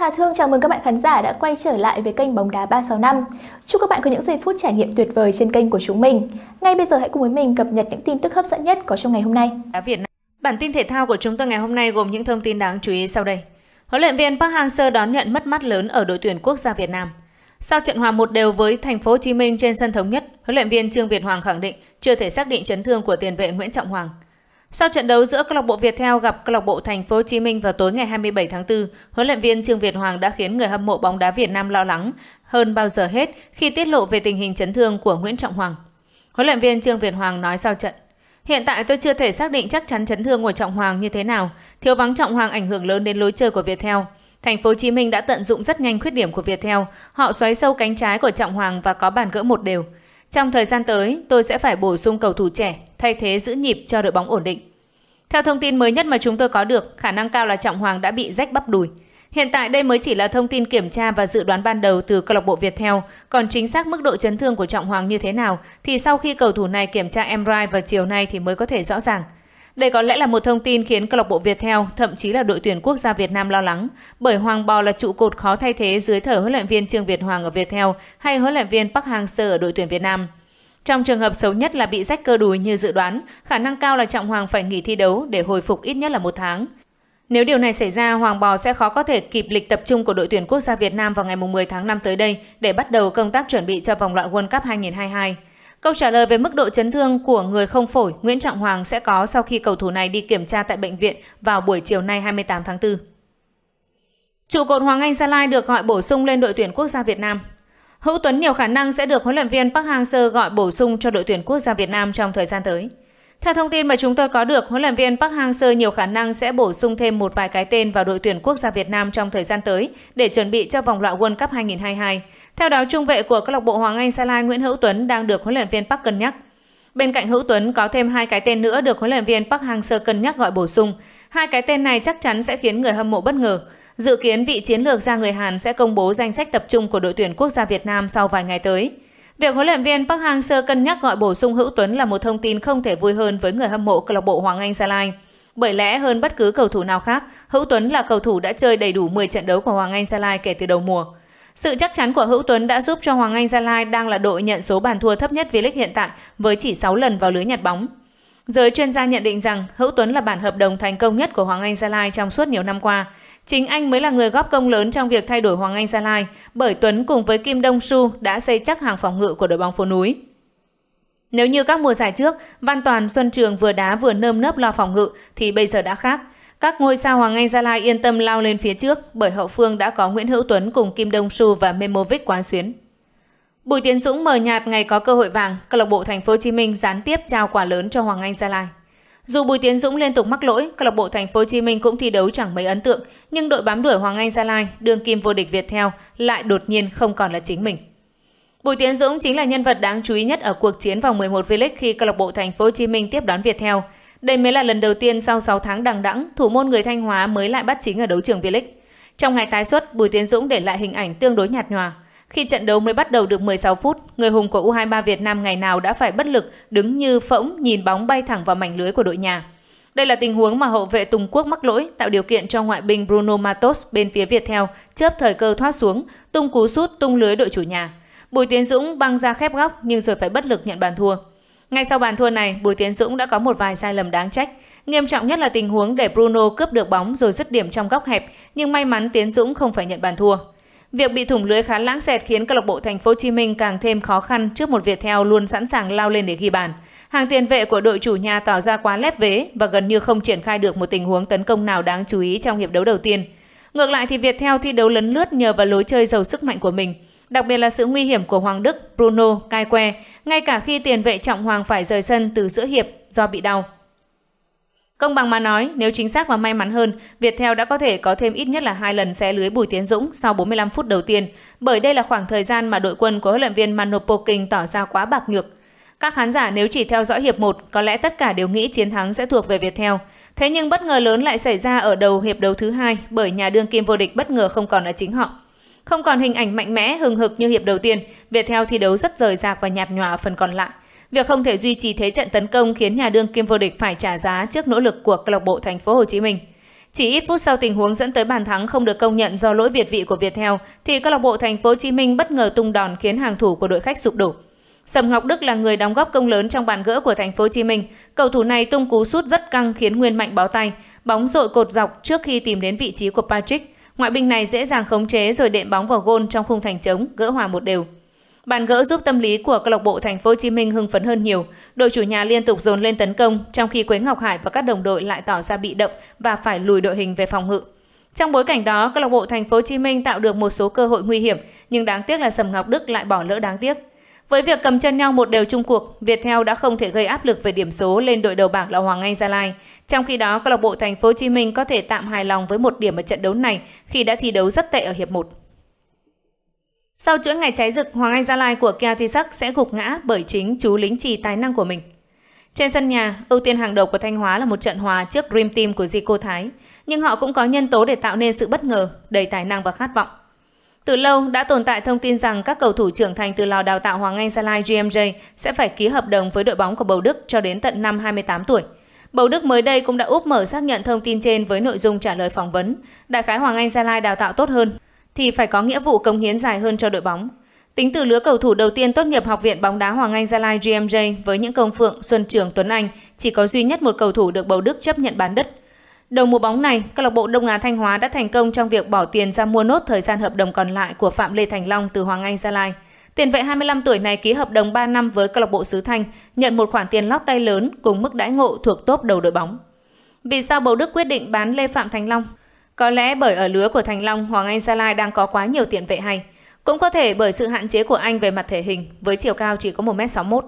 Hà Thương chào mừng các bạn khán giả đã quay trở lại với kênh Bóng đá 365. Chúc các bạn có những giây phút trải nghiệm tuyệt vời trên kênh của chúng mình. Ngay bây giờ hãy cùng với mình cập nhật những tin tức hấp dẫn nhất có trong ngày hôm nay. Việt Nam. Bản tin thể thao của chúng tôi ngày hôm nay gồm những thông tin đáng chú ý sau đây. Huấn luyện viên Park Hang-seo đón nhận mất mát lớn ở đội tuyển quốc gia Việt Nam. Sau trận hòa một đều với Thành phố Hồ Chí Minh trên sân thống nhất, huấn luyện viên Trương Việt Hoàng khẳng định chưa thể xác định chấn thương của tiền vệ Nguyễn Trọng Hoàng. Sau trận đấu giữa câu lạc bộ Viettel gặp câu lạc bộ Thành phố Hồ Chí Minh vào tối ngày 27 tháng 4, huấn luyện viên Trương Việt Hoàng đã khiến người hâm mộ bóng đá Việt Nam lo lắng hơn bao giờ hết khi tiết lộ về tình hình chấn thương của Nguyễn Trọng Hoàng. Huấn luyện viên Trương Việt Hoàng nói sau trận: "Hiện tại tôi chưa thể xác định chắc chắn chấn thương của Trọng Hoàng như thế nào, thiếu vắng Trọng Hoàng ảnh hưởng lớn đến lối chơi của Viettel. Thành phố Hồ Chí Minh đã tận dụng rất nhanh khuyết điểm của Viettel, họ xoáy sâu cánh trái của Trọng Hoàng và có bàn gỡ một đều. Trong thời gian tới, tôi sẽ phải bổ sung cầu thủ trẻ, thay thế giữ nhịp cho đội bóng ổn định. Theo thông tin mới nhất mà chúng tôi có được, khả năng cao là Trọng Hoàng đã bị rách bắp đùi. Hiện tại đây mới chỉ là thông tin kiểm tra và dự đoán ban đầu từ câu lạc bộ Viettel, còn chính xác mức độ chấn thương của Trọng Hoàng như thế nào thì sau khi cầu thủ này kiểm tra MRI vào chiều nay thì mới có thể rõ ràng. Đây có lẽ là một thông tin khiến câu lạc bộ Việt Theo, thậm chí là đội tuyển quốc gia Việt Nam lo lắng, bởi Hoàng Bò là trụ cột khó thay thế dưới thời huấn luyện viên Trương Việt Hoàng ở Việt Theo hay huấn luyện viên Park Hang-seo ở đội tuyển Việt Nam. Trong trường hợp xấu nhất là bị rách cơ đùi như dự đoán, khả năng cao là Trọng Hoàng phải nghỉ thi đấu để hồi phục ít nhất là một tháng. Nếu điều này xảy ra, Hoàng Bò sẽ khó có thể kịp lịch tập trung của đội tuyển quốc gia Việt Nam vào ngày 10 tháng 5 tới đây để bắt đầu công tác chuẩn bị cho vòng loại World Cup 2022. Câu trả lời về mức độ chấn thương của người không phổi Nguyễn Trọng Hoàng sẽ có sau khi cầu thủ này đi kiểm tra tại bệnh viện vào buổi chiều nay 28 tháng 4. Trụ cột Hoàng Anh Gia Lai được gọi bổ sung lên đội tuyển quốc gia Việt Nam. Hữu Tuấn nhiều khả năng sẽ được huấn luyện viên Park Hang-seo gọi bổ sung cho đội tuyển quốc gia Việt Nam trong thời gian tới. Theo thông tin mà chúng tôi có được, huấn luyện viên Park Hang-seo nhiều khả năng sẽ bổ sung thêm một vài cái tên vào đội tuyển quốc gia Việt Nam trong thời gian tới để chuẩn bị cho vòng loại World Cup 2022. Theo đó, trung vệ của câu lạc bộ Hoàng Anh Gia Lai Nguyễn Hữu Tuấn đang được huấn luyện viên Park cân nhắc. Bên cạnh Hữu Tuấn có thêm hai cái tên nữa được huấn luyện viên Park Hang-seo cân nhắc gọi bổ sung. Hai cái tên này chắc chắn sẽ khiến người hâm mộ bất ngờ. Dự kiến vị chiến lược gia người Hàn sẽ công bố danh sách tập trung của đội tuyển quốc gia Việt Nam sau vài ngày tới. Việc huấn luyện viên Park Hang-seo cân nhắc gọi bổ sung Hữu Tuấn là một thông tin không thể vui hơn với người hâm mộ câu lạc bộ Hoàng Anh Gia Lai. Bởi lẽ hơn bất cứ cầu thủ nào khác, Hữu Tuấn là cầu thủ đã chơi đầy đủ 10 trận đấu của Hoàng Anh Gia Lai kể từ đầu mùa. Sự chắc chắn của Hữu Tuấn đã giúp cho Hoàng Anh Gia Lai đang là đội nhận số bàn thua thấp nhất V-League hiện tại với chỉ 6 lần vào lưới nhặt bóng. Giới chuyên gia nhận định rằng Hữu Tuấn là bản hợp đồng thành công nhất của Hoàng Anh Gia Lai trong suốt nhiều năm qua. Chính anh mới là người góp công lớn trong việc thay đổi Hoàng Anh Gia Lai, bởi Tuấn cùng với Kim Đông Su đã xây chắc hàng phòng ngự của đội bóng phố núi. Nếu như các mùa giải trước, Văn Toàn, Xuân Trường vừa đá vừa nơm nớp lo phòng ngự thì bây giờ đã khác. Các ngôi sao Hoàng Anh Gia Lai yên tâm lao lên phía trước bởi hậu phương đã có Nguyễn Hữu Tuấn cùng Kim Đông Su và Memovic quán xuyến. Bùi Tiến Dũng mờ nhạt ngày có cơ hội vàng, câu lạc bộ Thành phố Hồ Chí Minh gián tiếp trao quả lớn cho Hoàng Anh Gia Lai. Dù Bùi Tiến Dũng liên tục mắc lỗi, câu lạc bộ Thành phố Hồ Chí Minh cũng thi đấu chẳng mấy ấn tượng, nhưng đội bám đuổi Hoàng Anh Gia Lai, đương kim vô địch viettel lại đột nhiên không còn là chính mình. Bùi Tiến Dũng chính là nhân vật đáng chú ý nhất ở cuộc chiến vòng 11 V-League khi câu lạc bộ Thành phố Hồ Chí Minh tiếp đón viettel. Đây mới là lần đầu tiên sau 6 tháng đằng đẵng, thủ môn người Thanh Hóa mới lại bắt chính ở đấu trường V-League. Trong ngày tái xuất, Bùi Tiến Dũng để lại hình ảnh tương đối nhạt nhòa. Khi trận đấu mới bắt đầu được 16 phút, người hùng của U23 Việt Nam ngày nào đã phải bất lực đứng như phỗng nhìn bóng bay thẳng vào mảnh lưới của đội nhà. Đây là tình huống mà hậu vệ Tùng Quốc mắc lỗi, tạo điều kiện cho ngoại binh Bruno Matos bên phía Việt theo chớp thời cơ thoát xuống, tung cú sút tung lưới đội chủ nhà. Bùi Tiến Dũng băng ra khép góc nhưng rồi phải bất lực nhận bàn thua. Ngay sau bàn thua này, Bùi Tiến Dũng đã có một vài sai lầm đáng trách. Nghiêm trọng nhất là tình huống để Bruno cướp được bóng rồi dứt điểm trong góc hẹp, nhưng may mắn Tiến Dũng không phải nhận bàn thua. Việc bị thủng lưới khá lãng xẹt khiến câu lạc bộ Thành phố Hồ Chí Minh càng thêm khó khăn trước một Việt Theo luôn sẵn sàng lao lên để ghi bàn. Hàng tiền vệ của đội chủ nhà tỏ ra quá lép vế và gần như không triển khai được một tình huống tấn công nào đáng chú ý trong hiệp đấu đầu tiên. Ngược lại thì Việt Theo thi đấu lấn lướt nhờ vào lối chơi giàu sức mạnh của mình, đặc biệt là sự nguy hiểm của Hoàng Đức, Bruno, Cai Que, ngay cả khi tiền vệ Trọng Hoàng phải rời sân từ giữa hiệp do bị đau. Công bằng mà nói, nếu chính xác và may mắn hơn, Viettel đã có thể có thêm ít nhất là hai lần xé lưới Bùi Tiến Dũng sau 45 phút đầu tiên, bởi đây là khoảng thời gian mà đội quân của huấn luyện viên Manopoking tỏ ra quá bạc nhược. Các khán giả nếu chỉ theo dõi hiệp 1, có lẽ tất cả đều nghĩ chiến thắng sẽ thuộc về Viettel. Thế nhưng bất ngờ lớn lại xảy ra ở đầu hiệp đấu thứ hai bởi nhà đương kim vô địch bất ngờ không còn là chính họ. Không còn hình ảnh mạnh mẽ hừng hực như hiệp đầu tiên, Viettel thi đấu rất rời rạc và nhạt nhòa ở phần còn lại. Việc không thể duy trì thế trận tấn công khiến nhà đương kim vô địch phải trả giá trước nỗ lực của câu lạc bộ Thành phố Hồ Chí Minh. Chỉ ít phút sau tình huống dẫn tới bàn thắng không được công nhận do lỗi việt vị của Viettel thì câu lạc bộ Thành phố Hồ Chí Minh bất ngờ tung đòn khiến hàng thủ của đội khách sụp đổ. Sầm Ngọc Đức là người đóng góp công lớn trong bàn gỡ của thành phố Hồ Chí Minh. Cầu thủ này tung cú sút rất căng khiến Nguyên Mạnh bó tay, bóng dội cột dọc trước khi tìm đến vị trí của Patrick. Ngoại binh này dễ dàng khống chế rồi đệm bóng vào gôn trong khung thành trống, gỡ hòa một đều. Bàn gỡ giúp tâm lý của câu lạc bộ Thành phố Hồ Chí Minh hưng phấn hơn nhiều. Đội chủ nhà liên tục dồn lên tấn công, trong khi Quế Ngọc Hải và các đồng đội lại tỏ ra bị động và phải lùi đội hình về phòng ngự. Trong bối cảnh đó, câu lạc bộ Thành phố Hồ Chí Minh tạo được một số cơ hội nguy hiểm, nhưng đáng tiếc là Sầm Ngọc Đức lại bỏ lỡ đáng tiếc. Với việc cầm chân nhau một đều chung cuộc, Viettel đã không thể gây áp lực về điểm số lên đội đầu bảng là Hoàng Anh Gia Lai. Trong khi đó, câu lạc bộ Thành phố Hồ Chí Minh có thể tạm hài lòng với một điểm ở trận đấu này khi đã thi đấu rất tệ ở hiệp 1. Sau chuỗi ngày cháy rực, Hoàng Anh Gia Lai của Kia Thisak sẽ gục ngã bởi chính chú lính trì tài năng của mình. Trên sân nhà, ưu tiên hàng đầu của Thanh Hóa là một trận hòa trước Dream Team của Cô Thái, nhưng họ cũng có nhân tố để tạo nên sự bất ngờ, đầy tài năng và khát vọng. Từ lâu đã tồn tại thông tin rằng các cầu thủ trưởng thành từ lò đào tạo Hoàng Anh Gia Lai GMJ sẽ phải ký hợp đồng với đội bóng của Bầu Đức cho đến tận năm 28 tuổi. Bầu Đức mới đây cũng đã úp mở xác nhận thông tin trên với nội dung trả lời phỏng vấn. Đại khái Hoàng Anh Gia Lai đào tạo tốt hơn, thì phải có nghĩa vụ cống hiến dài hơn cho đội bóng. Tính từ lứa cầu thủ đầu tiên tốt nghiệp Học viện bóng đá Hoàng Anh Gia Lai GMJ với những công phượng Xuân Trường Tuấn Anh, chỉ có duy nhất một cầu thủ được bầu Đức chấp nhận bán đất. Đầu mùa bóng này, câu lạc bộ Đông Á Thanh Hóa đã thành công trong việc bỏ tiền ra mua nốt thời gian hợp đồng còn lại của Phạm Lê Thành Long từ Hoàng Anh Gia Lai. Tiền vệ 25 tuổi này ký hợp đồng 3 năm với câu lạc bộ xứ Thanh, nhận một khoản tiền lót tay lớn cùng mức đãi ngộ thuộc top đầu đội bóng. Vì sao bầu Đức quyết định bán Lê Phạm Thành Long? Có lẽ bởi ở lứa của Thành Long, Hoàng Anh Gia Lai đang có quá nhiều tiền vệ hay. Cũng có thể bởi sự hạn chế của anh về mặt thể hình với chiều cao chỉ có 1m61.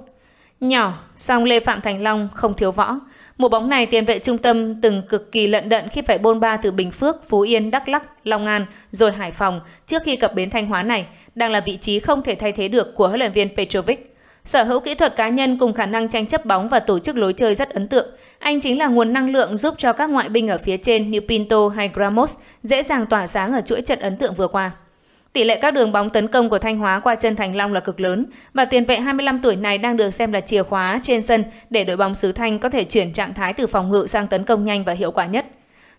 Nhỏ, song Lê Phạm Thành Long không thiếu võ. Mùa bóng này tiền vệ trung tâm từng cực kỳ lận đận khi phải bôn ba từ Bình Phước, Phú Yên, Đắk lắc Long An rồi Hải Phòng trước khi cập bến Thanh Hóa này, đang là vị trí không thể thay thế được của huấn luyện viên Petrovic. Sở hữu kỹ thuật cá nhân cùng khả năng tranh chấp bóng và tổ chức lối chơi rất ấn tượng. Anh chính là nguồn năng lượng giúp cho các ngoại binh ở phía trên như Pinto hay Gramos dễ dàng tỏa sáng ở chuỗi trận ấn tượng vừa qua. Tỷ lệ các đường bóng tấn công của Thanh Hóa qua chân Thành Long là cực lớn và tiền vệ 25 tuổi này đang được xem là chìa khóa trên sân để đội bóng xứ Thanh có thể chuyển trạng thái từ phòng ngự sang tấn công nhanh và hiệu quả nhất.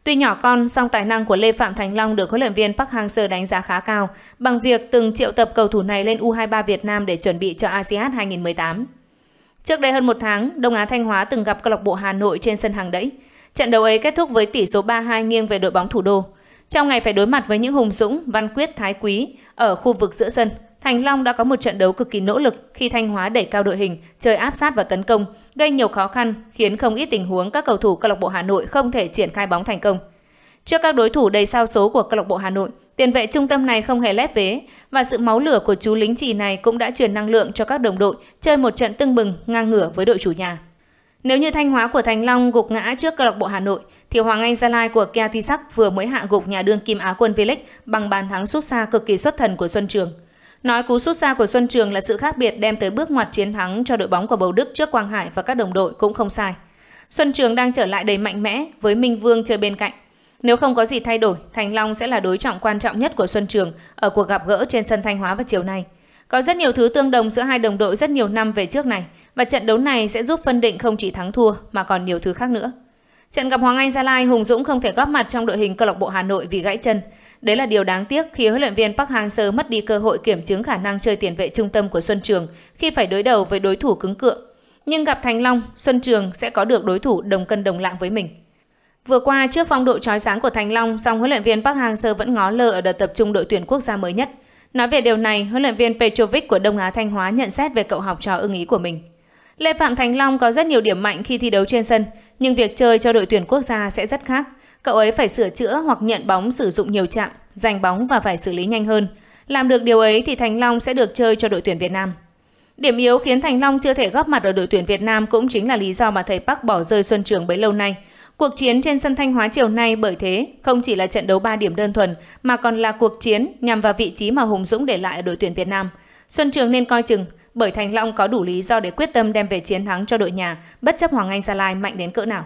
Tuy nhỏ con, song tài năng của Lê Phạm Thành Long được huấn luyện viên Park Hang-seo đánh giá khá cao bằng việc từng triệu tập cầu thủ này lên U23 Việt Nam để chuẩn bị cho ASEAN 2018. Trước đây hơn một tháng, Đông Á Thanh Hóa từng gặp câu lạc bộ Hà Nội trên sân hàng đẫy. Trận đấu ấy kết thúc với tỷ số 3-2 nghiêng về đội bóng thủ đô. Trong ngày phải đối mặt với những hùng dũng, văn quyết, thái quý ở khu vực giữa sân, Thành Long đã có một trận đấu cực kỳ nỗ lực khi Thanh Hóa đẩy cao đội hình, chơi áp sát và tấn công, gây nhiều khó khăn khiến không ít tình huống các cầu thủ câu lạc bộ Hà Nội không thể triển khai bóng thành công. Trước các đối thủ đầy sao số của câu lạc bộ Hà Nội, tiền vệ trung tâm này không hề lép vế và sự máu lửa của chú lính chỉ này cũng đã truyền năng lượng cho các đồng đội chơi một trận tưng bừng ngang ngửa với đội chủ nhà. Nếu như Thanh Hóa của Thành Long gục ngã trước câu lạc bộ Hà Nội, thì Hoàng Anh Gia Lai của Kia Thi Sắc vừa mới hạ gục nhà đương kim Á quân V-League bằng bàn thắng sút xa cực kỳ xuất thần của Xuân Trường – Nói cú sút xa của Xuân Trường là sự khác biệt đem tới bước ngoặt chiến thắng cho đội bóng của Bầu Đức trước Quang Hải và các đồng đội cũng không sai. Xuân Trường đang trở lại đầy mạnh mẽ với Minh Vương chơi bên cạnh. Nếu không có gì thay đổi, Thành Long sẽ là đối trọng quan trọng nhất của Xuân Trường ở cuộc gặp gỡ trên sân Thanh Hóa vào chiều nay. Có rất nhiều thứ tương đồng giữa hai đồng đội rất nhiều năm về trước này và trận đấu này sẽ giúp phân định không chỉ thắng thua mà còn nhiều thứ khác nữa. Trận gặp Hoàng Anh Gia Lai, Hùng Dũng không thể góp mặt trong đội hình câu lạc bộ Hà Nội vì gãy chân. Đấy là điều đáng tiếc khi huấn luyện viên Park Hang-seo mất đi cơ hội kiểm chứng khả năng chơi tiền vệ trung tâm của Xuân Trường khi phải đối đầu với đối thủ cứng cựa. Nhưng gặp Thành Long, Xuân Trường sẽ có được đối thủ đồng cân đồng lạng với mình. Vừa qua, trước phong độ trói sáng của Thành Long, song huấn luyện viên Park Hang-seo vẫn ngó lơ ở đợt tập trung đội tuyển quốc gia mới nhất. Nói về điều này, huấn luyện viên Petrovic của Đông Á Thanh Hóa nhận xét về cậu học trò ưng ý của mình. Lê Phạm Thành Long có rất nhiều điểm mạnh khi thi đấu trên sân, nhưng việc chơi cho đội tuyển quốc gia sẽ rất khác. Cậu ấy phải sửa chữa hoặc nhận bóng sử dụng nhiều chặng, giành bóng và phải xử lý nhanh hơn. Làm được điều ấy thì Thành Long sẽ được chơi cho đội tuyển Việt Nam. Điểm yếu khiến Thành Long chưa thể góp mặt ở đội tuyển Việt Nam cũng chính là lý do mà thầy Park bỏ rơi Xuân Trường bấy lâu nay. Cuộc chiến trên sân Thanh Hóa chiều nay bởi thế không chỉ là trận đấu 3 điểm đơn thuần mà còn là cuộc chiến nhằm vào vị trí mà Hùng Dũng để lại ở đội tuyển Việt Nam. Xuân Trường nên coi chừng bởi Thành Long có đủ lý do để quyết tâm đem về chiến thắng cho đội nhà bất chấp Hoàng Anh Gia Lai mạnh đến cỡ nào.